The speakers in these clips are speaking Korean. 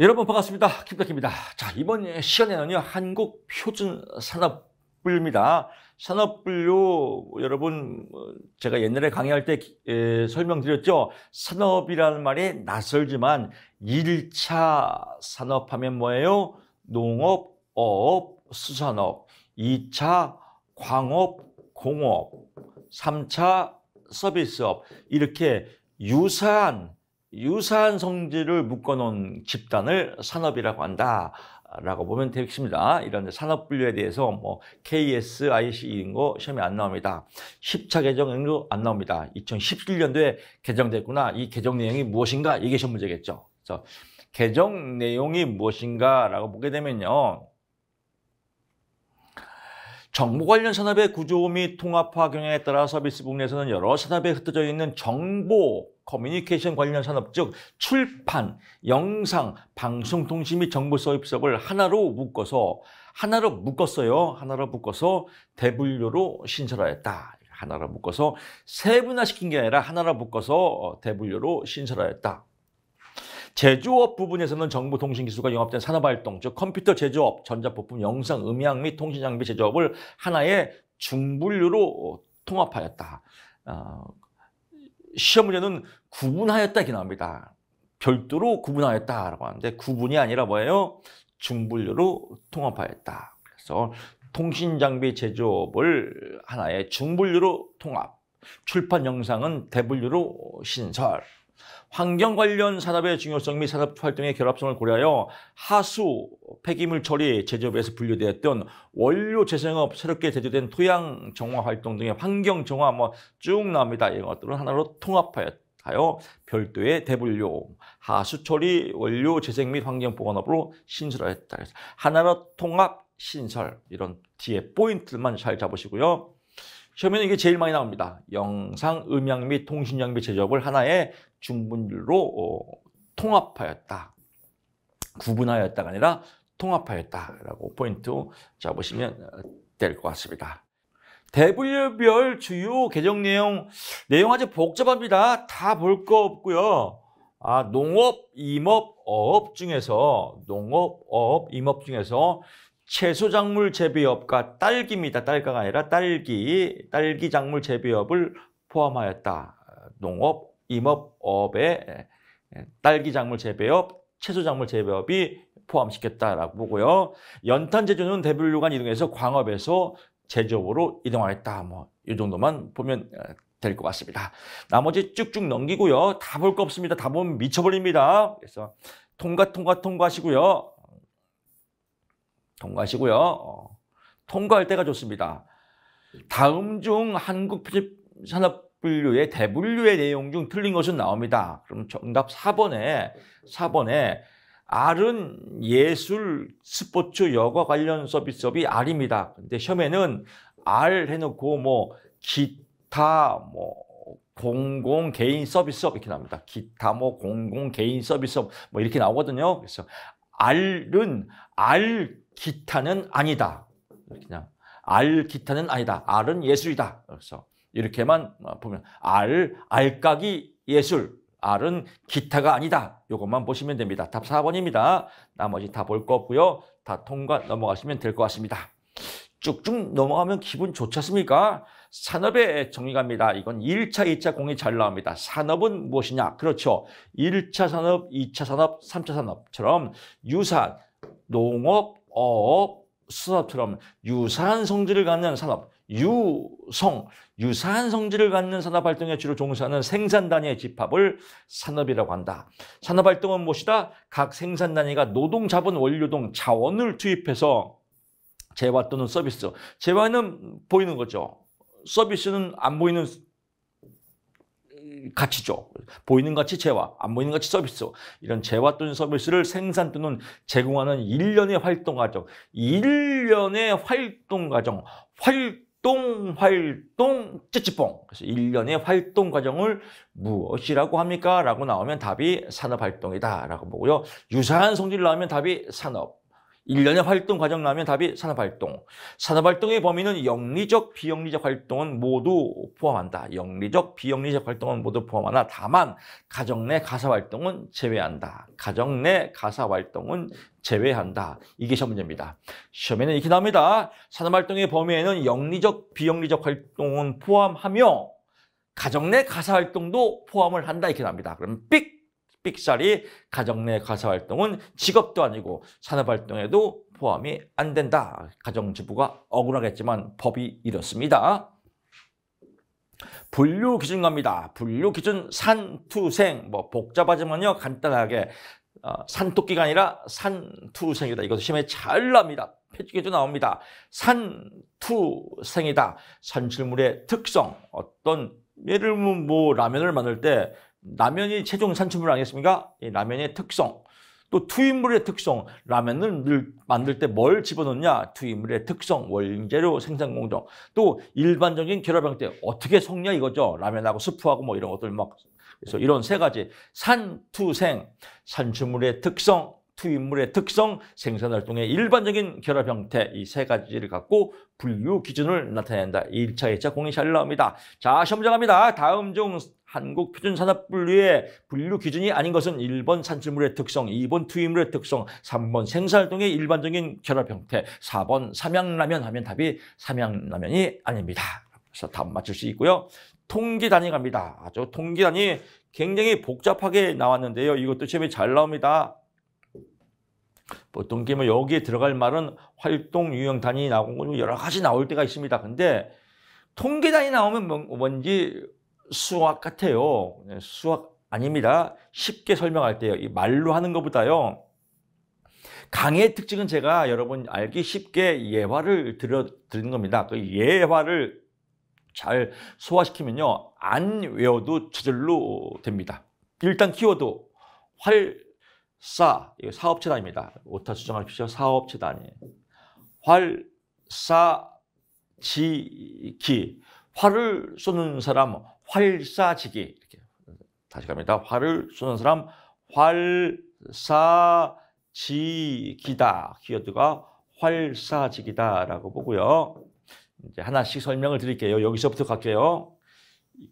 여러분 반갑습니다. 김덕입니다. 자, 이번 시간에는요. 한국 표준 산업 분류입니다. 산업 분류 여러분 어, 제가 옛날에 강의할 때 에, 설명드렸죠. 산업이라는 말이 낯설지만 1차 산업하면 뭐예요? 농업, 어업, 수산업. 2차 광업, 공업. 3차 서비스업. 이렇게 유사한 유사한 성질을 묶어놓은 집단을 산업이라고 한다. 라고 보면 되겠습니다. 이런 산업 분류에 대해서 뭐 KSIC인 거 시험에 안 나옵니다. 10차 개정 내용도 안 나옵니다. 2017년도에 개정됐구나. 이 개정 내용이 무엇인가? 이게 시험 문제겠죠. 그래서 개정 내용이 무엇인가라고 보게 되면요. 정보 관련 산업의 구조 및 통합화 경향에 따라 서비스 분야에서는 여러 산업에 흩어져 있는 정보 커뮤니케이션 관련 산업 즉 출판, 영상, 방송통신 및 정보 서비스업을 하나로 묶어서 하나로 묶었어요. 하나로 묶어서 대분류로 신설하였다. 하나로 묶어서 세분화시킨 게 아니라 하나로 묶어서 어, 대분류로 신설하였다. 제조업 부분에서는 정보통신기술과 융합된 산업활동, 즉 컴퓨터 제조업, 전자부품, 영상, 음향 및 통신장비 제조업을 하나의 중분류로 통합하였다. 어, 시험 문제는 구분하였다기 나옵니다. 별도로 구분하였다라고 하는데 구분이 아니라 뭐예요? 중분류로 통합하였다. 그래서 통신장비 제조업을 하나의 중분류로 통합, 출판 영상은 대분류로 신설, 환경 관련 산업의 중요성 및 산업 활동의 결합성을 고려하여 하수, 폐기물 처리, 제조업에서 분류되었던 원료 재생업, 새롭게 제조된 토양 정화 활동 등의 환경 정화 뭐 쭉 나옵니다. 이런 것들은 하나로 통합하여 별도의 대분류, 하수 처리, 원료 재생 및 환경 보건업으로 신설하였다. 하나로 통합 신설 이런 뒤에 포인트만 잘 잡으시고요. 시험에는 이게 제일 많이 나옵니다. 영상, 음향 및 통신 장비 제조업을 하나의 중분류로 어, 통합하였다. 구분하였다가 아니라 통합하였다라고 포인트 잡으시면 어, 될것 같습니다. 대분류별 주요 개정 내용, 내용 아주 복잡합니다. 다 볼 거 없고요. 아, 농업, 임업, 어업 중에서 농업, 어업, 임업 중에서 채소작물 재배업과 딸기입니다. 딸기가 아니라 딸기, 딸기 작물 재배업을 포함하였다. 농업, 임업업에 딸기 작물 재배업, 채소작물 재배업이 포함시켰다라고 보고요. 연탄 제조는 대분류관 이동해서 광업에서 제조업으로 이동하였다. 뭐 이 정도만 보면 어, 될것 같습니다. 나머지 쭉쭉 넘기고요. 다 볼 거 없습니다. 다 보면 미쳐버립니다. 그래서 통과 통과 통과하시고요. 통과하시고요. 어, 통과할 때가 좋습니다. 다음 중 한국 산업 분류의 대분류의 내용 중 틀린 것은 나옵니다. 그럼 정답 4번에 4번에 R은 예술, 스포츠, 여과 관련 서비스업이 R입니다. 근데 시험에는 R 해놓고 뭐 기타 뭐 공공 개인 서비스업 이렇게 나옵니다. 기타 뭐 공공 개인 서비스업 뭐 이렇게 나오거든요. 그래서 R은 R 기타는 아니다. 그냥 알 기타는 아니다. 알은 예술이다. 그래서 이렇게만 보면 알알까기 예술, 알은 기타가 아니다. 이것만 보시면 됩니다. 답 4번입니다. 나머지 다 볼 거 없고요. 다 통과 넘어가시면 될 것 같습니다. 쭉쭉 넘어가면 기분 좋지 않습니까? 산업의 정의갑니다. 이건 1차, 2차 공이 잘 나옵니다. 산업은 무엇이냐? 그렇죠. 1차 산업, 2차 산업, 3차 산업처럼 유사, 농업, 어업, 수산업처럼 유사한 성질을 갖는 산업, 유성, 유사한 성질을 갖는 산업활동에 주로 종사하는 생산단위의 집합을 산업이라고 한다. 산업활동은 무엇이다? 각 생산단위가 노동, 자본, 원료동, 자원을 투입해서 재화 또는 서비스. 재화는 보이는 거죠. 서비스는 안 보이는 가치죠. 보이는 가치 재화, 안 보이는 가치 서비스. 이런 재화 또는 서비스를 생산 또는 제공하는 1년의 활동 과정. 1년의 활동 과정. 활동, 활동, 찌찌뽕. 그래서 일련의 활동 과정을 무엇이라고 합니까? 라고 나오면 답이 산업활동이다. 라고 보고요. 유사한 성질을 나오면 답이 산업. 일련의 활동 과정 나면 답이 산업활동. 산업활동의 범위는 영리적, 비영리적 활동은 모두 포함한다. 영리적, 비영리적 활동은 모두 포함하나 다만 가정 내 가사활동은 제외한다. 가정 내 가사활동은 제외한다. 이게 시험 문제입니다. 시험에는 이렇게 나옵니다. 산업활동의 범위에는 영리적, 비영리적 활동은 포함하며 가정 내 가사활동도 포함을 한다. 이렇게 나옵니다. 그럼 삑! 삑사이 가정 내 가사활동은 직업도 아니고 산업활동에도 포함이 안 된다. 가정주부가 억울하겠지만 법이 이렇습니다. 분류 기준 갑니다. 분류 기준 산투생 뭐 복잡하지만요 간단하게 어, 산토끼가 아니라 산투생이다. 이것도 시험에 잘 납니다. 표지에도 나옵니다. 산투생이다. 산출물의 특성 어떤 예를 들면 뭐 라면을 만들 때 라면이 최종 산출물 아니겠습니까? 이 라면의 특성, 또 투입물의 특성, 라면을 늘 만들 때 뭘 집어넣냐, 투입물의 특성, 원재료, 생산 공정, 또 일반적인 결합형 때 어떻게 섞냐 이거죠. 라면하고 스프하고 뭐 이런 것들 막 그래서 이런 세 가지 산투생, 산출물의 특성, 투입물의 특성, 생산 활동의 일반적인 결합 형태 이 세 가지를 갖고 분류 기준을 나타낸다. 1차, 2차 공인 잘 나옵니다. 자, 시험 장합니다. 다음 중 한국 표준 산업 분류의 분류 기준이 아닌 것은 1번 산출물의 특성, 2번 투입물의 특성, 3번 생활동의 일반적인 결합 형태, 4번 삼양라면 하면 답이 삼양라면이 아닙니다. 그래서 답 맞출 수 있고요. 통계 단위 갑니다. 아주 통계 단위 굉장히 복잡하게 나왔는데요. 이것도 시험에 잘 나옵니다. 보통 기뭐 여기에 들어갈 말은 활동 유형 단위 나오고 여러 가지 나올 때가 있습니다. 근데 통계 단위 나오면 뭔지 수학 같아요. 네, 수학 아닙니다. 쉽게 설명할 때요. 이 말로 하는 것보다요. 강의 의 특징은 제가 여러분 알기 쉽게 예화를 드려 드리는 겁니다. 그 예화를 잘 소화시키면요. 안 외워도 저절로 됩니다. 일단 키워드 활사 이거 사업체단입니다 오타 수정하십시오. 사업체단이 활사지기 활을 쏘는 사람 활사지기 이렇게 다시 갑니다. 활을 쏘는 사람 활사지기다 키워드가 활사지기다라고 보고요. 이제 하나씩 설명을 드릴게요. 여기서부터 갈게요.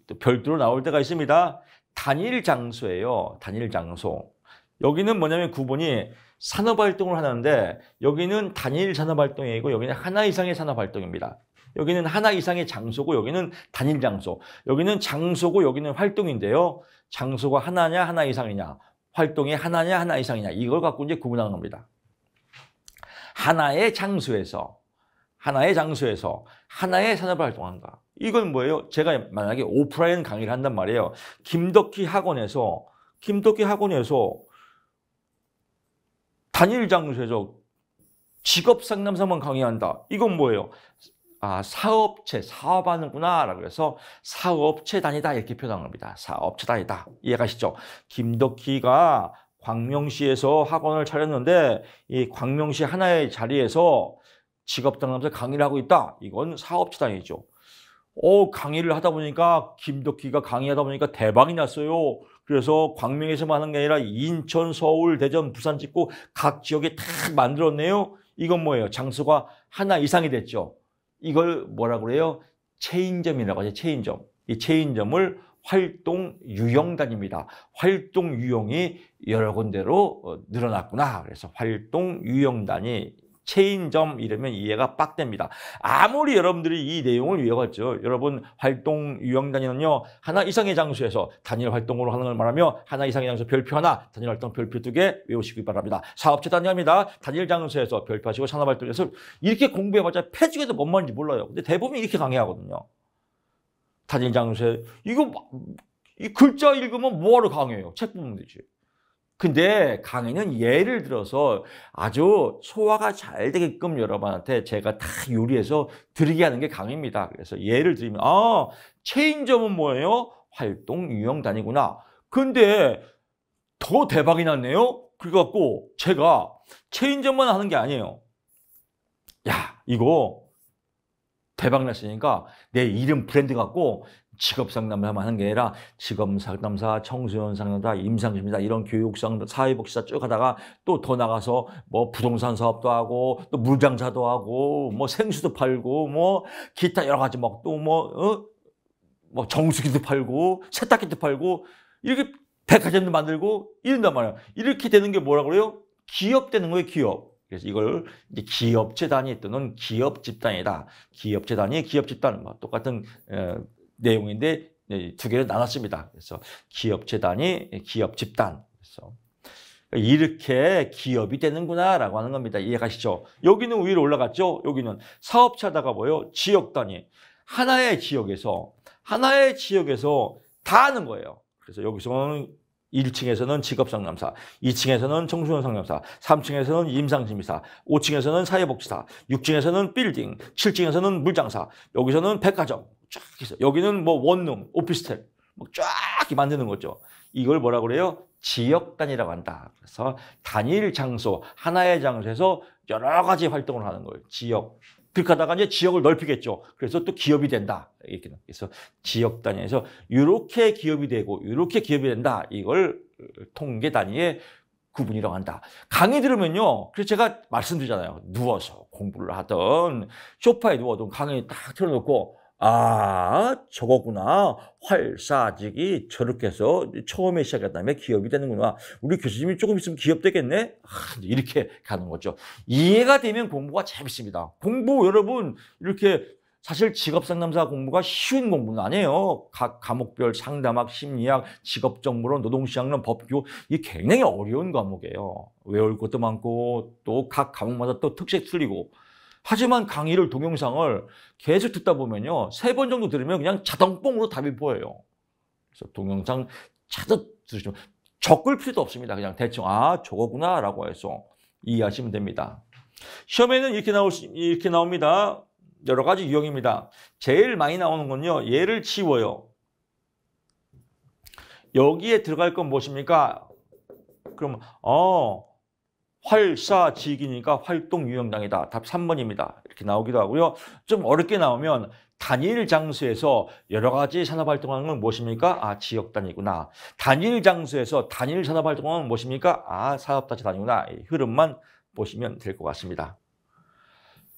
또 별도로 나올 때가 있습니다. 단일 장소예요. 단일 장소. 여기는 뭐냐면 9번이 산업활동을 하는데 여기는 단일 산업활동이고 여기는 하나 이상의 산업활동입니다. 여기는 하나 이상의 장소고 여기는 단일 장소. 여기는 장소고 여기는 활동인데요. 장소가 하나냐 하나 이상이냐. 활동이 하나냐 하나 이상이냐. 이걸 갖고 이제 구분하는 겁니다. 하나의 장소에서 하나의 장소에서 하나의 산업을 활동한다. 이건 뭐예요? 제가 만약에 오프라인 강의를 한단 말이에요. 김덕희 학원에서 김덕희 학원에서 단일 장소에서 직업 상담사만 강의한다. 이건 뭐예요? 아, 사업체, 사업하는구나. 라고 해서 사업체 단이다. 이렇게 표현한 겁니다. 사업체 단이다. 이해가시죠? 김덕희가 광명시에서 학원을 차렸는데 이 광명시 하나의 자리에서 직업당하면서 강의를 하고 있다. 이건 사업체 단이죠. 오, 어, 강의를 하다 보니까 김덕희가 강의하다 보니까 대박이 났어요. 그래서 광명에서만 하는 게 아니라 인천, 서울, 대전, 부산 짓고 각 지역에 탁 만들었네요. 이건 뭐예요? 장소가 하나 이상이 됐죠. 이걸 뭐라 그래요? 체인점이라고 하죠. 체인점. 이 체인점을 활동 유형단입니다. 활동 유형이 여러 군데로 어, 늘어났구나. 그래서 활동 유형단이 체인점 이러면 이해가 빡 됩니다. 아무리 여러분들이 이 내용을 외워할지 여러분 활동 유형단위는요. 하나 이상의 장소에서 단일 활동으로 하는 걸 말하며 하나 이상의 장소 별표 하나, 단일 활동 별표 두 개 외우시기 바랍니다. 사업체 단위합니다. 단일 장소에서 별표하시고 산업활동에서 이렇게 공부해봤자 폐죽에도 뭔 말인지 몰라요. 근데 대부분 이렇게 강의하거든요. 단일 장소에 이거 이 글자 읽으면 뭐하러 강해요? 책 보면 되지. 근데 강의는 예를 들어서 아주 소화가 잘 되게끔 여러분한테 제가 다 요리해서 드리게 하는 게 강의입니다. 그래서 예를 들면 아 체인점은 뭐예요? 활동 유형단위구나 근데 더 대박이 났네요. 그래갖고 제가 체인점만 하는 게 아니에요. 야 이거 대박 났으니까 내 이름 브랜드 갖고 직업 상담사만 하는 게 아니라 직업 상담사, 청소년 상담사, 임상심리사 이런 교육 상담, 사회복지사 쭉 하다가 또 더 나가서 뭐 부동산 사업도 하고 또 물장사도 하고 뭐 생수도 팔고 뭐 기타 여러 가지 막 또뭐 어? 뭐 정수기도 팔고 세탁기도 팔고 이렇게 백화점도 만들고 이런단 말이야. 이렇게 되는 게 뭐라 그래요? 기업 되는 거예요, 기업. 그래서 이걸 이제 기업 재단이 또는 기업 집단이다. 기업 재단이 기업 집단 뭐 똑같은 에, 어, 내용인데 네, 두 개를 나눴습니다. 그래서 기업 재단이 기업 집단. 그래서 이렇게 기업이 되는구나라고 하는 겁니다. 이해가시죠? 여기는 위로 올라갔죠. 여기는 사업차다가 뭐요? 지역 단위. 하나의 지역에서 하나의 지역에서 다 하는 거예요. 그래서 여기서는 1층에서는 직업상담사, 2층에서는 청소년 상담사, 3층에서는 임상심의사, 5층에서는 사회복지사, 6층에서는 빌딩, 7층에서는 물장사, 여기서는 백화점, 쫙 있어요. 여기는 뭐 원룸, 오피스텔 쫙 만드는 거죠. 이걸 뭐라 그래요? 지역 단위라고 한다. 그래서 단일 장소, 하나의 장소에서 여러 가지 활동을 하는 거예요. 지역. 그렇게 하다가 이제 지역을 넓히겠죠. 그래서 또 기업이 된다. 이렇게. 그래서 지역 단위에서 이렇게 기업이 되고 이렇게 기업이 된다. 이걸 통계 단위의 구분이라고 한다. 강의 들으면요. 그래서 제가 말씀드리잖아요. 누워서 공부를 하던 소파에 누워든 강의 딱 틀어놓고 아, 저거구나. 활사직이 저렇게 해서 처음에 시작했다면 기업이 되는구나. 우리 교수님이 조금 있으면 기업 되겠네? 아, 이렇게 가는 거죠. 이해가 되면 공부가 재밌습니다. 공부, 여러분, 이렇게 사실 직업 상담사 공부가 쉬운 공부는 아니에요. 각 과목별 상담학, 심리학, 직업 정보론, 노동시장론, 법규 이 굉장히 어려운 과목이에요. 외울 것도 많고 또 각 과목마다 또 특색 틀리고 하지만 강의를 동영상을 계속 듣다 보면요. 세 번 정도 들으면 그냥 자동뽕으로 답이 보여요. 그래서 동영상 자주 들으시면 적을 필요도 없습니다. 그냥 대충 아 저거구나 라고 해서 이해하시면 됩니다. 시험에는 이렇게, 나올 수, 이렇게 나옵니다. 여러 가지 유형입니다. 제일 많이 나오는 건요. 얘를 치워요. 여기에 들어갈 건 무엇입니까? 그럼 어 활사직이니까 활동유형당이다. 답 3번입니다. 이렇게 나오기도 하고요. 좀 어렵게 나오면 단일 장소에서 여러 가지 산업활동하는 건 무엇입니까? 아, 지역단위구나. 단일 장소에서 단일 산업활동하는 건 무엇입니까? 아, 사업단체 단위구나. 이 흐름만 보시면 될 것 같습니다.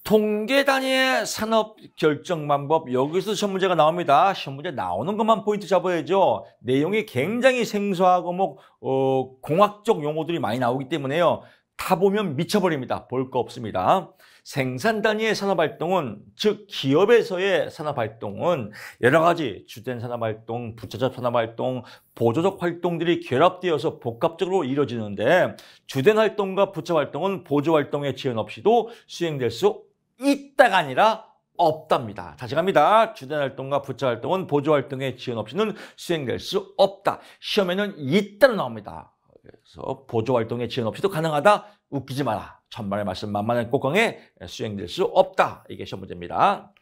통계 단위의 산업 결정 방법 여기서 시험 문제가 나옵니다. 시험 문제 나오는 것만 포인트 잡아야죠. 내용이 굉장히 생소하고 뭐 어, 공학적 용어들이 많이 나오기 때문에요. 다 보면 미쳐버립니다. 볼 거 없습니다. 생산 단위의 산업활동은 즉 기업에서의 산업활동은 여러 가지 주된 산업활동, 부차적 산업활동, 보조적 활동들이 결합되어서 복합적으로 이루어지는데 주된 활동과 부차 활동은 보조 활동의 지연 없이도 수행될 수 있다가 아니라 없답니다. 다시 갑니다. 주된 활동과 부차 활동은 보조 활동의 지연 없이는 수행될 수 없다. 시험에는 있다로 나옵니다. 그래서 보조 활동의지연 없이도 가능하다. 웃기지 마라. 천만의 말씀 만만한 꽃광에 수행될 수 없다. 이게 시험 문제입니다.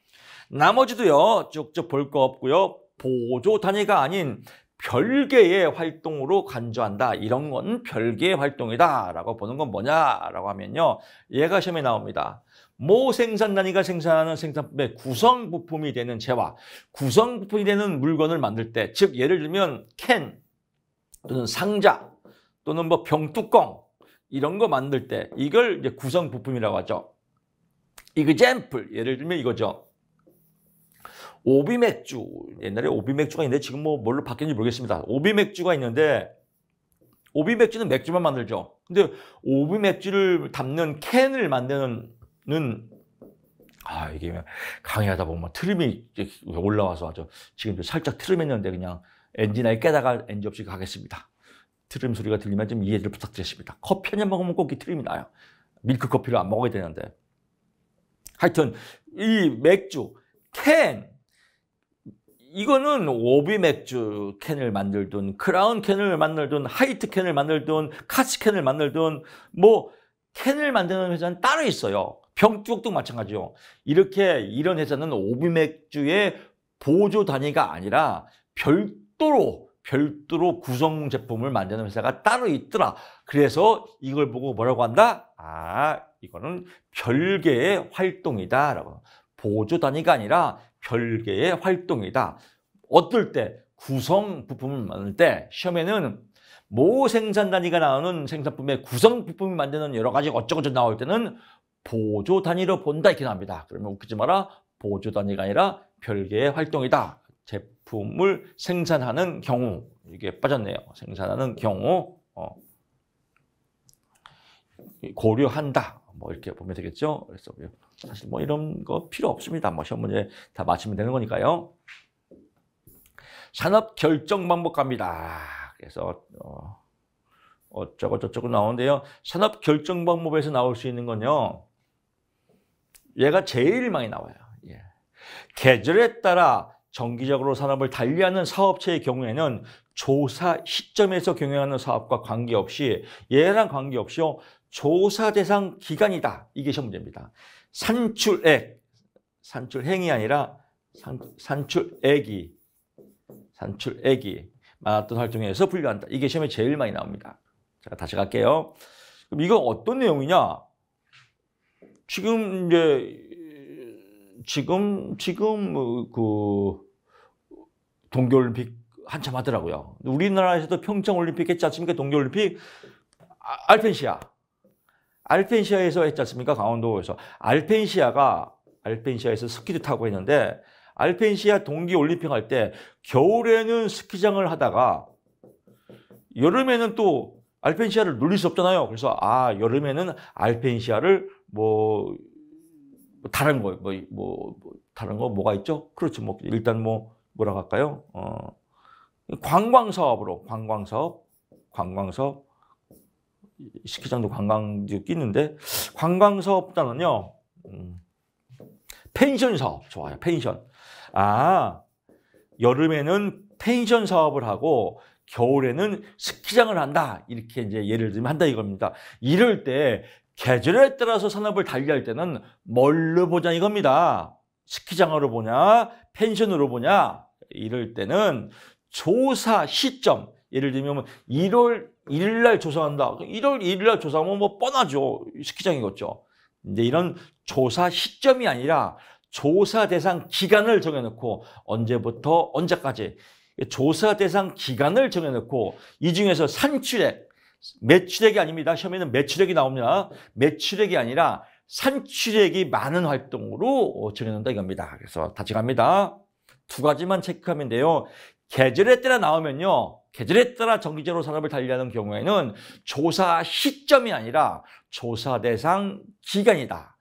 나머지도요. 쭉쭉 볼 거 없고요. 보조 단위가 아닌 별개의 활동으로 간주한다. 이런 건 별개의 활동이다. 라고 보는 건 뭐냐라고 하면요. 얘가 시험에 나옵니다. 모 생산 단위가 생산하는 생산품의 구성 부품이 되는 재화, 구성 부품이 되는 물건을 만들 때, 즉 예를 들면 캔 또는 상자, 또는 뭐 병뚜껑 이런 거 만들 때 이걸 이제 구성 부품이라고 하죠. example 예를 들면 이거죠. 오비 맥주 옛날에 오비 맥주가 있는데 지금 뭐 뭘로 바뀌는지 모르겠습니다. 오비 맥주가 있는데 오비 맥주는 맥주만 만들죠. 근데 오비 맥주를 담는 캔을 만드는 아 이게 강의하다 보면 트림이 올라와서 아주 지금 살짝 트림했는데 그냥 엔진아에 깨다가 엔진 없이 가겠습니다. 트림 소리가 들리면 좀 이해를 부탁드리겠습니다. 커피 한 잔 먹으면 꼭 이 트림이 나요. 밀크 커피를 안 먹어야 되는데. 하여튼 이 맥주 캔 이거는 오비 맥주 캔을 만들든 크라운 캔을 만들든 하이트 캔을 만들든 카츠 캔을 만들든 뭐 캔을 만드는 회사는 따로 있어요. 병뚜껑도 마찬가지요. 이렇게 이런 회사는 오비 맥주의 보조 단위가 아니라 별도로 별도로 구성 제품을 만드는 회사가 따로 있더라. 그래서 이걸 보고 뭐라고 한다? 아, 이거는 별개의 활동이다. 라고. 보조 단위가 아니라 별개의 활동이다. 어떨 때? 구성 부품을 만들 때 시험에는 모 생산 단위가 나오는 생산품의 구성 부품을 만드는 여러 가지 어쩌고저쩌고 나올 때는 보조 단위로 본다 이렇게 나옵니다. 그러면 웃기지 마라. 보조 단위가 아니라 별개의 활동이다. 제 부품을 생산하는 경우 이게 빠졌네요. 생산하는 경우 어, 고려한다. 뭐 이렇게 보면 되겠죠. 그래서 뭐 사실 뭐 이런 거 필요 없습니다. 뭐 시험 문제 다 맞히면 되는 거니까요. 산업 결정 방법 갑니다. 그래서 어, 어쩌고 저쩌고 나오는데요. 산업 결정 방법에서 나올 수 있는 건요. 얘가 제일 많이 나와요. 예. 계절에 따라 정기적으로 산업을 달리하는 사업체의 경우에는 조사 시점에서 경영하는 사업과 관계없이 얘랑 관계없이요. 조사 대상 기간이다. 이게 시험 문제입니다. 산출액, 산출행이 아니라 산, 산출액이, 산출액이 많았던 활동에서 분류한다. 이게 시험에 제일 많이 나옵니다. 제가 다시 갈게요. 그럼 이건 어떤 내용이냐? 지금 이제 지금 지금 뭐 그 동계올림픽 한참 하더라고요. 우리나라에서도 평창올림픽 했지 않습니까? 동계올림픽 아, 알펜시아. 알펜시아에서 했지 않습니까? 강원도에서. 알펜시아가 알펜시아에서 스키를 타고 했는데 알펜시아 동계올림픽 할 때 겨울에는 스키장을 하다가 여름에는 또 알펜시아를 놀릴 수 없잖아요. 그래서 아 여름에는 알펜시아를 뭐, 뭐 다른 거, 뭐, 뭐, 뭐, 다른 거 뭐가 있죠? 그렇죠. 뭐, 일단 뭐, 뭐라고 할까요? 어, 관광 사업으로 관광 사업, 관광 사업 스키장도 관광지도 끼는데 관광 사업보다는요 음, 펜션 사업 좋아요. 펜션 아 여름에는 펜션 사업을 하고 겨울에는 스키장을 한다 이렇게 이제 예를 들면 한다 이겁니다. 이럴 때 계절에 따라서 산업을 달리할 때는 뭘로 보자 이겁니다. 스키장으로 보냐 펜션으로 보냐 이럴 때는 조사 시점 예를 들면 1월 1일 날 조사한다. 1월 1일 날 조사하면 뭐 뻔하죠. 스키장이겠죠. 이제 이런 조사 시점이 아니라 조사 대상 기간을 정해놓고 언제부터 언제까지 조사 대상 기간을 정해놓고 이 중에서 산출액, 매출액이 아닙니다. 시험에는 매출액이 나옵니다. 매출액이 아니라 산출액이 많은 활동으로 어, 정해놓는다 이겁니다. 그래서 다시 갑니다. 두 가지만 체크하면 돼요. 계절에 따라 나오면요. 계절에 따라 정기적으로 산업을 달리하는 경우에는 조사 시점이 아니라 조사 대상 기간이다.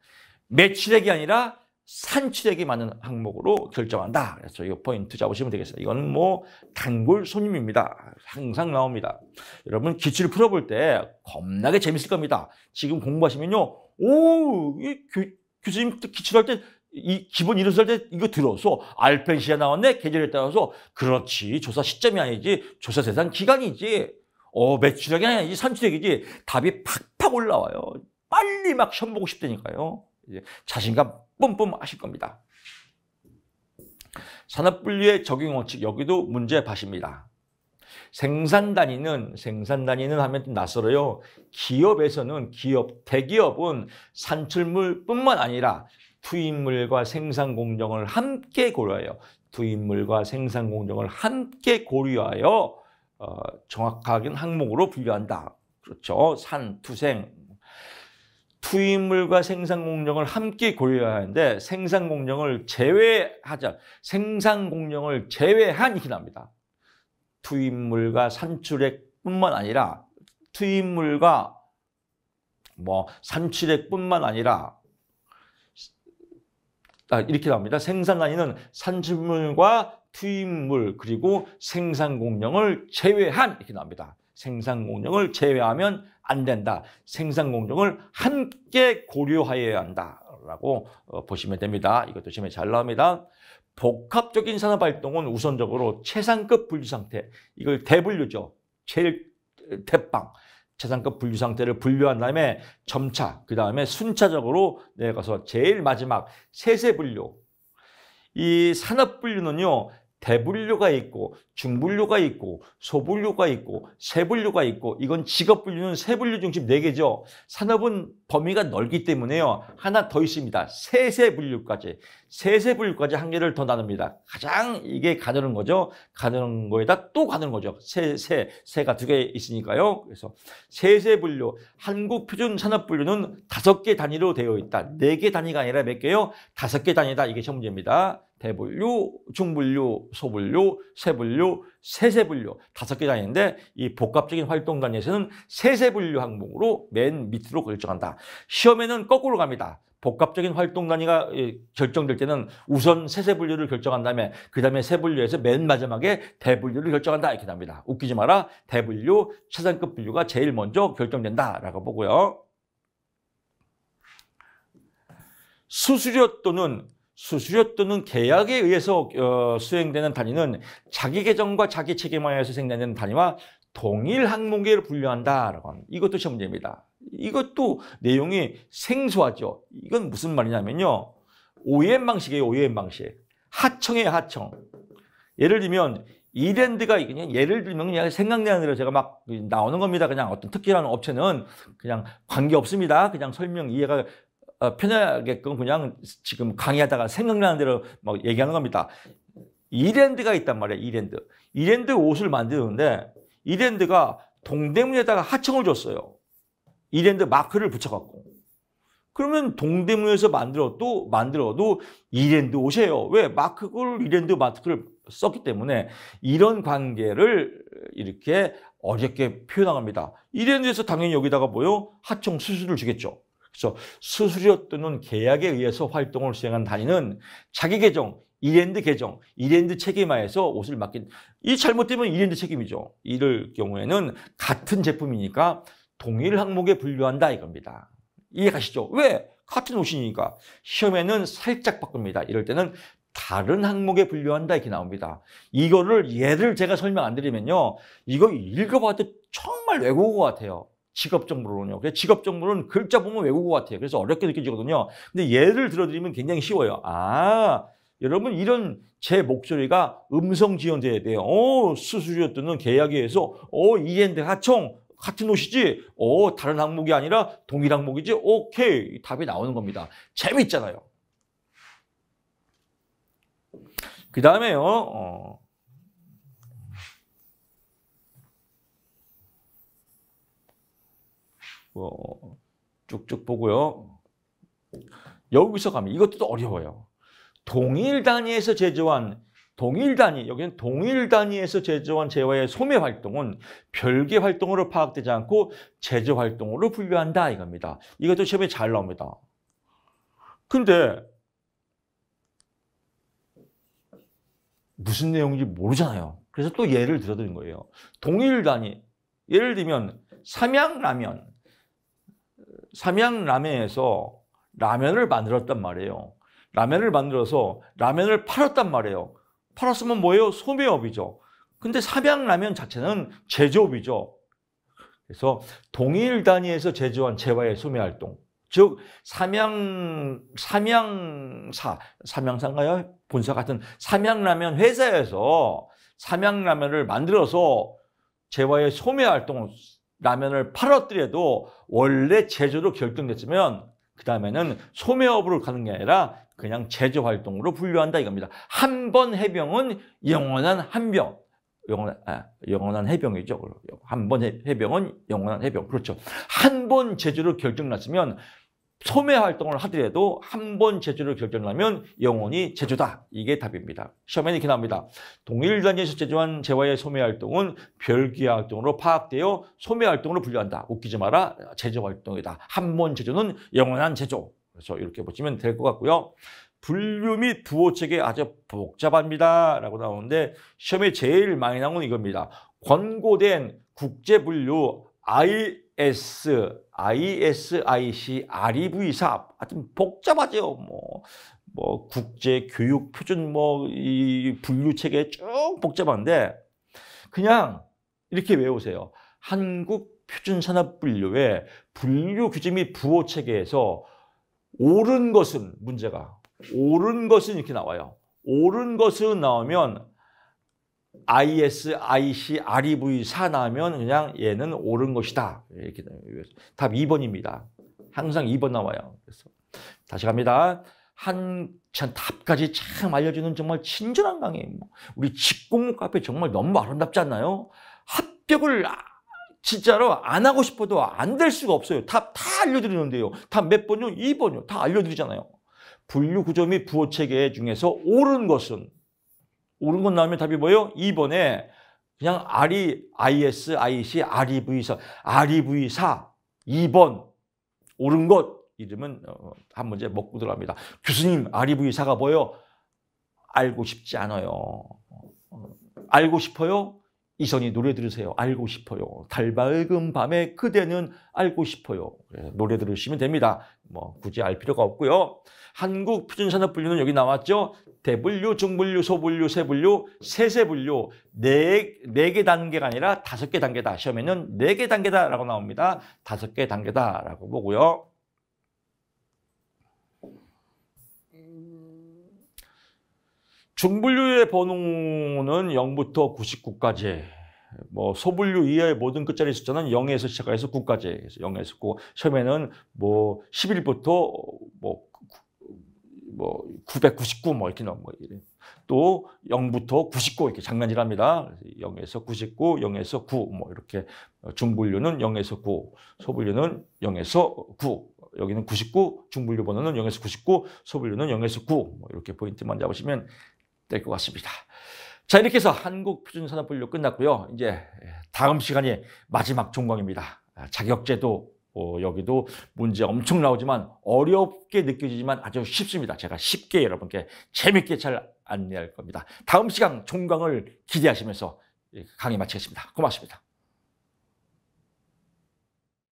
매출액이 아니라 산출액이 많은 항목으로 결정한다. 그래서 이거 포인트 잡으시면 되겠습니다 이건 뭐 단골 손님입니다. 항상 나옵니다. 여러분 기출을 풀어볼 때 겁나게 재밌을 겁니다. 지금 공부하시면요. 오, 이 교, 교수님 기출할 때이 기본 이론설 때 이거 들어서 알펜시아 나왔네 계절에 따라서 그렇지 조사 시점이 아니지 조사 대상 기간이지 어 매출액이 아니지 산출액이지 답이 팍팍 올라와요 빨리 막 시험 보고 싶다니까요 이제 자신감 뿜뿜 하실 겁니다 산업분류의 적용 원칙 여기도 문제 밭입니다 생산 단위는 생산 단위는 하면 좀 낯설어요. 기업에서는 기업 대기업은 산출물뿐만 아니라 투입물과 생산 공정을 함께 고려하여 투입물과 생산 공정을 함께 고려하여 어, 정확하긴 항목으로 분류한다. 그렇죠. 산, 투생. 투입물과 생산 공정을 함께 고려해야 하는데 생산 공정을 제외하자. 생산 공정을 제외한 이 희납니다. 투입물과 산출액뿐만 아니라 투입물과 뭐 산출액뿐만 아니라 아, 이렇게 나옵니다. 생산 단위는 산출물과 투입물 그리고 생산 공정을 제외한 이렇게 나옵니다. 생산 공정을 제외하면 안 된다. 생산 공정을 함께 고려하여야 한다라고 어, 보시면 됩니다. 이것도 시험에 잘 나옵니다. 복합적인 산업 활동은 우선적으로 최상급 분류 상태, 이걸 대분류죠. 제일 어, 대빵. 재산급 분류 상태를 분류한 다음에 점차 그 다음에 순차적으로 내려가서 제일 마지막 세세 분류 이 산업 분류는요 대분류가 있고 중분류가 있고 소분류가 있고 세분류가 있고 이건 직업분류는 세분류 중심 4개죠. 산업은 범위가 넓기 때문에요. 하나 더 있습니다. 세세분류까지. 세세분류까지 한 개를 더 나눕니다. 가장 이게 가늘은 거죠. 가늘은 거에다 또 가늘은 거죠. 세세, 세가 두 개 있으니까요. 그래서 세세분류, 한국표준산업분류는 5개 단위로 되어 있다. 4개 단위가 아니라 몇 개요? 5개 단위다. 이게 첫 문제입니다. 대분류, 중분류, 소분류, 세분류, 세세분류 다섯 개 단위인데 이 복합적인 활동 단위에서는 세세분류 항목으로 맨 밑으로 결정한다. 시험에는 거꾸로 갑니다. 복합적인 활동 단위가 결정될 때는 우선 세세 분류를 결정한 다음에 그 다음에 세 분류에서 맨 마지막에 대분류를 결정한다 이렇게 됩니다. 웃기지 마라. 대분류, 최상급 분류가 제일 먼저 결정된다라고 보고요. 수수료 또는 수수료 또는 계약에 의해서 어, 수행되는 단위는 자기 계정과 자기 책임에 의서 생기는 단위와 동일 항목에로 분류한다라고 합니 이것도 문제입니다. 이것도 내용이 생소하죠. 이건 무슨 말이냐면요. OEM 방식이에요. OEM 방식. 하청이에요. 하청. 예를 들면 이랜드가 그냥 예를 들면 그냥 생각나는 대로 제가 막 나오는 겁니다. 그냥 어떤 특기라는 업체는 그냥 관계 없습니다. 그냥 설명 이해가 어, 편하게끔 그냥 지금 강의하다가 생각나는 대로 막 얘기하는 겁니다. 이랜드가 있단 말이에요. 이랜드. 이랜드 옷을 만드는데 이랜드가 동대문에다가 하청을 줬어요. 이랜드 마크를 붙여갖고. 그러면 동대문에서 만들어도 만들어도 이랜드 옷이에요. 왜? 마크를 이랜드 마크를 썼기 때문에 이런 관계를 이렇게 어렵게 표현합니다. 이랜드에서 당연히 여기다가 뭐요? 하청 수수료를 주겠죠. 그래서 수수료 또는 계약에 의해서 활동을 수행한 단위는 자기 계정, 이랜드 계정, 이랜드 책임하에서 옷을 맡긴 이 잘못되면 이랜드 책임이죠. 이럴 경우에는 같은 제품이니까 동일 항목에 분류한다 이겁니다. 이해가시죠? 왜? 같은 옷이니까. 시험에는 살짝 바꿉니다. 이럴 때는 다른 항목에 분류한다 이렇게 나옵니다. 이거를 예를 제가 설명 안 드리면요. 이거 읽어봐도 정말 외국어 같아요. 직업 정보론이요. 직업 정보는 글자 보면 외국어 같아요. 그래서 어렵게 느껴지거든요. 근데 예를 들어드리면 굉장히 쉬워요. 아, 여러분 이런 제 목소리가 음성 지원돼야 돼요. 어, 수수료 또는 계약에 의해서 어, 이엔드 하청 같은 옷이지. 어, 다른 항목이 아니라 동일 항목이지. 오케이. 답이 나오는 겁니다. 재밌잖아요. 그다음에요. 어. 뭐 쭉쭉 보고요. 여기서 가면 이것도 어려워요. 동일 단위에서 제조한 동일 단위, 여기는 동일 단위에서 제조한 재화의 소매 활동은 별개 활동으로 파악되지 않고 제조 활동으로 분류한다 이겁니다. 이것도 시험에 잘 나옵니다. 근데 무슨 내용인지 모르잖아요. 그래서 또 예를 들어드린 거예요. 동일 단위. 예를 들면 삼양라면 삼양 라면에서 라면을 만들었단 말이에요. 라면을 만들어서 라면을 팔았단 말이에요. 팔았으면 뭐예요? 소매업이죠. 근데 삼양 라면 자체는 제조업이죠. 그래서 동일 단위에서 제조한 재화의 소매 활동. 즉 삼양 삼양사 삼양사인가요? 본사 같은 삼양라면 회사에서 삼양라면을 만들어서 재화의 소매 활동을 라면을 팔았더라도 원래 제조로 결정됐으면 그 다음에는 소매업으로 가는 게 아니라 그냥 제조 활동으로 분류한다 이겁니다. 한 번 해병은 영원한 한병. 영원한, 아, 영원한 해병이죠. 한 번 해병은 영원한 해병. 그렇죠. 한 번 제조로 결정났으면 소매 활동을 하더라도 한 번 제주를 결정하면 영원히 제주다. 이게 답입니다. 시험에 이렇게 나옵니다. 동일 단위에서 제주한 재화의 소매 활동은 별기야 활동으로 파악되어 소매 활동으로 분류한다. 웃기지 마라. 제조 활동이다. 한 번 제조는 영원한 제조. 그래서 이렇게 보시면 될 것 같고요. 분류 및 부호책이 아주 복잡합니다. 라고 나오는데 시험에 제일 많이 나온건 이겁니다. 권고된 국제분류 I S, ISIC, REV삽 하여튼 복잡하죠. 뭐, 뭐 국제 교육 표준 뭐 이 분류 체계 쭉 복잡한데 그냥 이렇게 외우세요. 한국 표준 산업 분류의 분류 규제 및 부호 체계에서 옳은 것은 문제가 옳은 것은 이렇게 나와요. 옳은 것은 나오면 IS, IC, REV 사나면 그냥 얘는 옳은 것이다. 이렇게 답 2번입니다. 항상 2번 나와요. 그래서 다시 갑니다. 한참 답까지 참 알려주는 정말 친절한 강의. 뭐, 우리 직공 카페 정말 너무 아름답지 않나요? 합격을 아, 진짜로 안 하고 싶어도 안 될 수가 없어요. 답 다 알려드리는데요. 답 몇 번요? 2번요. 다 알려드리잖아요. 분류 구조 및 부호 체계 중에서 옳은 것은 옳은 건 나오면 답이 뭐예요? 2번에 그냥 RE, IS, IC, REV4, REV4 2번 옳은 것 이름은 어, 한 문제 먹고 들어갑니다. 교수님 REV4가 뭐예요? 알고 싶지 않아요. 알고 싶어요? 이선희 노래 들으세요. 알고 싶어요. 달밝은 밤에 그대는 알고 싶어요. 노래 들으시면 됩니다. 뭐 굳이 알 필요가 없고요. 한국 표준산업 분류는 여기 나왔죠. 대분류, 중분류, 소분류, 세분류, 세세분류 네 네 개 단계가 아니라 다섯 개 단계다. 시험에는 네 개 단계다라고 나옵니다. 다섯 개 단계다라고 보고요. 중분류의 번호는 0부터 99까지 뭐 소분류 이하의 모든 끝자리 숫자는 0에서 시작해서 9까지 그서 0에서 9 처음에는 뭐 10일부터 뭐뭐999뭐 뭐 이렇게 나온 거예요. 또 0부터 99 이렇게 장난질합니다. 0에서 99, 0에서 9뭐 이렇게 중분류는 0에서 9, 소분류는 0에서 9 여기는 99, 중분류 번호는 0에서 99, 소분류는 0에서 9뭐 이렇게 포인트만 잡으시면 될 것 같습니다. 자, 이렇게 해서 한국 표준 산업 분류 끝났고요. 이제 예, 다음 시간이 마지막 종강입니다. 아, 자격제도 어, 여기도 문제 엄청 나오지만 어렵게 느껴지지만 아주 쉽습니다. 제가 쉽게 여러분께 재밌게 잘 안내할 겁니다. 다음 시간 종강을 기대하시면서 예, 강의 마치겠습니다. 고맙습니다.